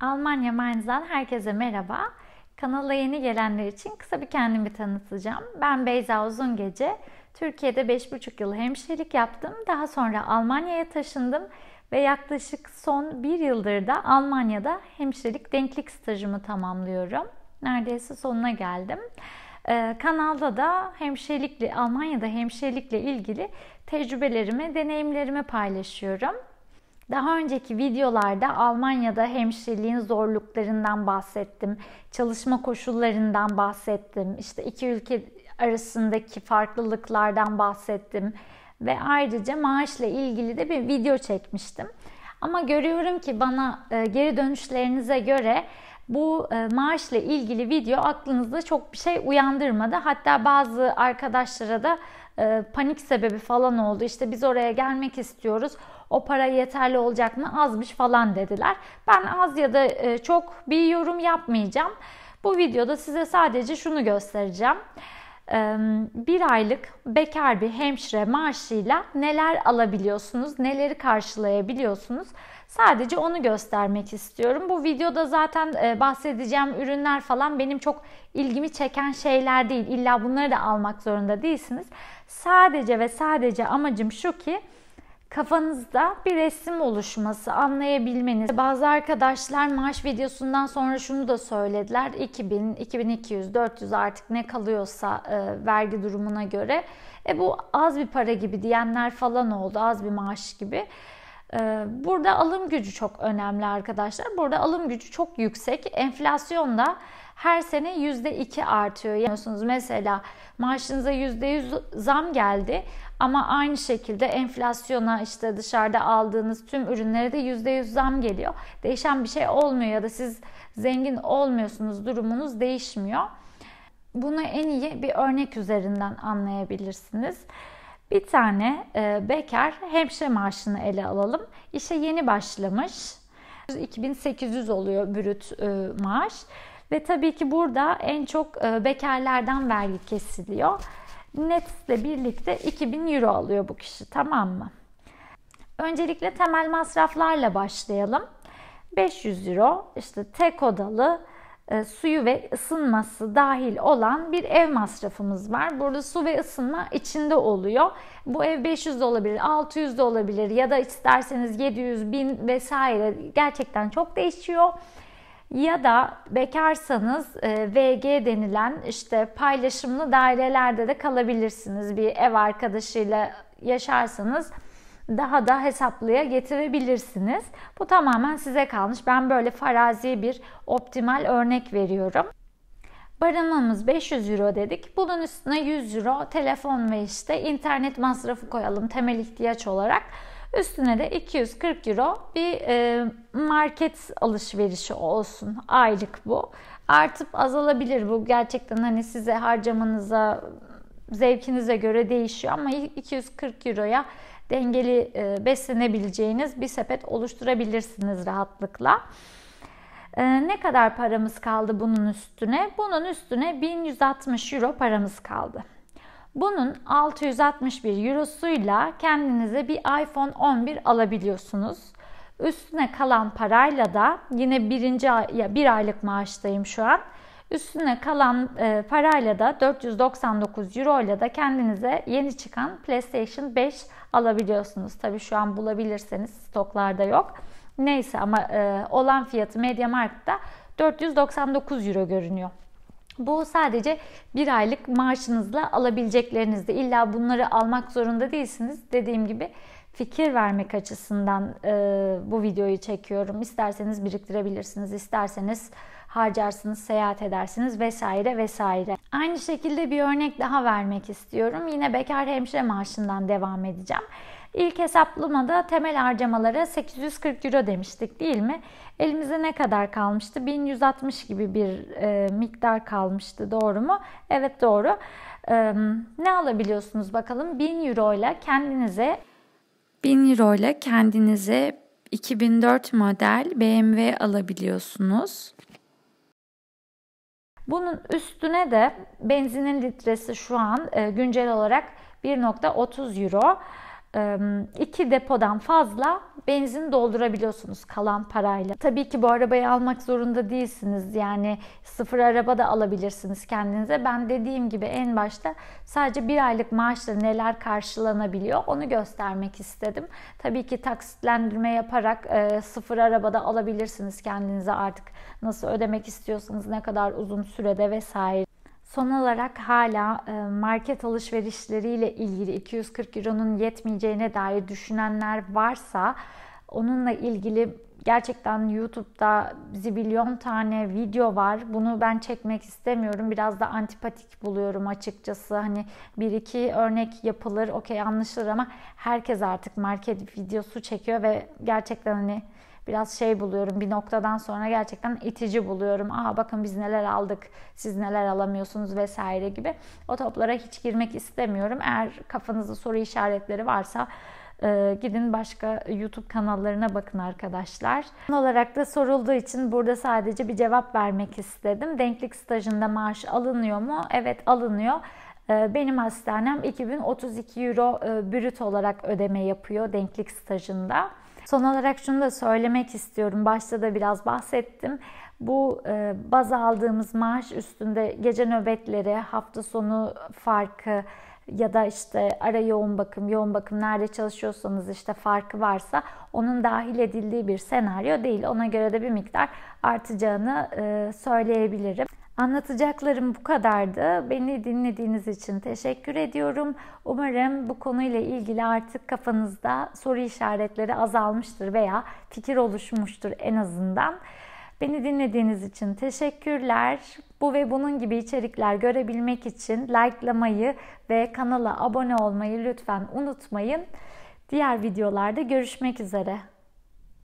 Almanya Mainz'dan herkese merhaba. Kanala yeni gelenler için kısa bir kendimi tanıtacağım. Ben Beyza Uzun Gece. Türkiye'de 5,5 yıl hemşirelik yaptım. Daha sonra Almanya'ya taşındım ve yaklaşık son bir yıldır da Almanya'da hemşirelik denklik stajımı tamamlıyorum. Neredeyse sonuna geldim. Ee, kanalda da hemşirelikle, Almanya'da hemşirelikle ilgili tecrübelerimi, deneyimlerimi paylaşıyorum. Daha önceki videolarda Almanya'da hemşireliğin zorluklarından bahsettim. Çalışma koşullarından bahsettim. İşte iki ülke arasındaki farklılıklardan bahsettim ve ayrıca maaşla ilgili de bir video çekmiştim. Ama görüyorum ki bana e, geri dönüşlerinize göre bu e, maaşla ilgili video aklınızda çok bir şey uyandırmadı. Hatta bazı arkadaşlara da e, panik sebebi falan oldu. İşte biz oraya gelmek istiyoruz. O para yeterli olacak mı? Azmış falan dediler. Ben az ya da e, çok bir yorum yapmayacağım. Bu videoda size sadece şunu göstereceğim. Bir aylık bekar bir hemşire maaşıyla neler alabiliyorsunuz, neleri karşılayabiliyorsunuz? Sadece onu göstermek istiyorum. Bu videoda zaten e, bahsedeceğim ürünler falan benim çok ilgimi çeken şeyler değil. İlla bunları da almak zorunda değilsiniz. Sadece ve sadece amacım şu ki kafanızda bir resim oluşması, anlayabilmeniz. Bazı arkadaşlar maaş videosundan sonra şunu da söylediler. 2000, 2200, 400 artık ne kalıyorsa e, vergi durumuna göre. E bu az bir para gibi diyenler falan oldu, az bir maaş gibi. Ee, burada alım gücü çok önemli arkadaşlar. Burada alım gücü çok yüksek. Enflasyon da her sene %2 artıyor. Yanıyorsunuz mesela maaşınıza %100 zam geldi ama aynı şekilde enflasyona işte dışarıda aldığınız tüm ürünlere de %100 zam geliyor. Değişen bir şey olmuyor ya da siz zengin olmuyorsunuz durumunuz değişmiyor. Bunu en iyi bir örnek üzerinden anlayabilirsiniz. Bir tane e, bekar hemşire maaşını ele alalım. İşe yeni başlamış. 2800 oluyor brüt e, maaş. Ve tabii ki burada en çok e, bekarlardan vergi kesiliyor. Netle birlikte 2000 euro alıyor bu kişi tamam mı? Öncelikle temel masraflarla başlayalım. 500 euro işte tek odalı e, suyu ve ısınması dahil olan bir ev masrafımız var. Burada su ve ısınma içinde oluyor. Bu ev 500 de olabilir, 600 de olabilir ya da isterseniz 700, 1000 vesaire gerçekten çok değişiyor. Ya da bekarsanız e, VG denilen işte paylaşımlı dairelerde de kalabilirsiniz. Bir ev arkadaşıyla yaşarsanız daha da hesaplıya getirebilirsiniz. Bu tamamen size kalmış. Ben böyle farazi bir optimal örnek veriyorum. Barınmamız 500 euro dedik. Bunun üstüne 100 euro telefon ve işte internet masrafı koyalım temel ihtiyaç olarak. Üstüne de 240 euro bir e, market alışverişi olsun. Aylık bu. Artıp azalabilir bu. Gerçekten hani size harcamanıza zevkinize göre değişiyor ama 240 euroya dengeli e, beslenebileceğiniz bir sepet oluşturabilirsiniz rahatlıkla. E, ne kadar paramız kaldı bunun üstüne? Bunun üstüne 1160 euro paramız kaldı. Bunun 661 eurosuyla kendinize bir iPhone 11 alabiliyorsunuz. Üstüne kalan parayla da yine birinci ay, ya bir aylık maaştayım şu an. Üstüne kalan e, parayla da 499 euro ile de kendinize yeni çıkan PlayStation 5 alabiliyorsunuz. Tabii şu an bulabilirseniz stoklarda yok. Neyse ama e, olan fiyatı Mediamarkt'ta 499 euro görünüyor. Bu sadece bir aylık maaşınızla alabileceklerinizde. İlla bunları almak zorunda değilsiniz. Dediğim gibi fikir vermek açısından e, bu videoyu çekiyorum. İsterseniz biriktirebilirsiniz, isterseniz harcarsınız, seyahat edersiniz vesaire vesaire. Aynı şekilde bir örnek daha vermek istiyorum. Yine bekar hemşire maaşından devam edeceğim. İlk hesaplamada temel harcamalara 840 euro demiştik değil mi? Elimize ne kadar kalmıştı? 1160 gibi bir e, miktar kalmıştı doğru mu? Evet doğru. E, ne alabiliyorsunuz bakalım? 1000 euro ile kendinize 1000 euro ile kendinize 2004 model BMW alabiliyorsunuz. Bunun üstüne de benzinin litresi şu an e, güncel olarak 1.30 euro iki depodan fazla benzin doldurabiliyorsunuz kalan parayla. Tabii ki bu arabayı almak zorunda değilsiniz. Yani sıfır araba da alabilirsiniz kendinize. Ben dediğim gibi en başta sadece bir aylık maaşla neler karşılanabiliyor onu göstermek istedim. Tabii ki taksitlendirme yaparak e, sıfır arabada alabilirsiniz kendinize artık nasıl ödemek istiyorsanız ne kadar uzun sürede vesaire. Son olarak hala e, market alışverişleriyle ilgili 240 euronun yetmeyeceğine dair düşünenler varsa onunla ilgili Gerçekten YouTube'da zibilyon tane video var. Bunu ben çekmek istemiyorum. Biraz da antipatik buluyorum açıkçası. Hani bir iki örnek yapılır, okey anlaşılır ama herkes artık market videosu çekiyor ve gerçekten hani biraz şey buluyorum. Bir noktadan sonra gerçekten itici buluyorum. Aha bakın biz neler aldık, siz neler alamıyorsunuz vesaire gibi. O toplara hiç girmek istemiyorum. Eğer kafanızda soru işaretleri varsa e, gidin başka YouTube kanallarına bakın arkadaşlar. Son olarak da sorulduğu için burada sadece bir cevap vermek istedim. Denklik stajında maaş alınıyor mu? Evet alınıyor. Ee, benim hastanem 2032 euro e, brüt olarak ödeme yapıyor denklik stajında. Son olarak şunu da söylemek istiyorum. Başta da biraz bahsettim. Bu e, baz aldığımız maaş üstünde gece nöbetleri, hafta sonu farkı, ya da işte ara yoğun bakım, yoğun bakım nerede çalışıyorsanız işte farkı varsa onun dahil edildiği bir senaryo değil. Ona göre de bir miktar artacağını e, söyleyebilirim. Anlatacaklarım bu kadardı. Beni dinlediğiniz için teşekkür ediyorum. Umarım bu konuyla ilgili artık kafanızda soru işaretleri azalmıştır veya fikir oluşmuştur en azından. Beni dinlediğiniz için teşekkürler. Bu ve bunun gibi içerikler görebilmek için likelamayı ve kanala abone olmayı lütfen unutmayın. Diğer videolarda görüşmek üzere.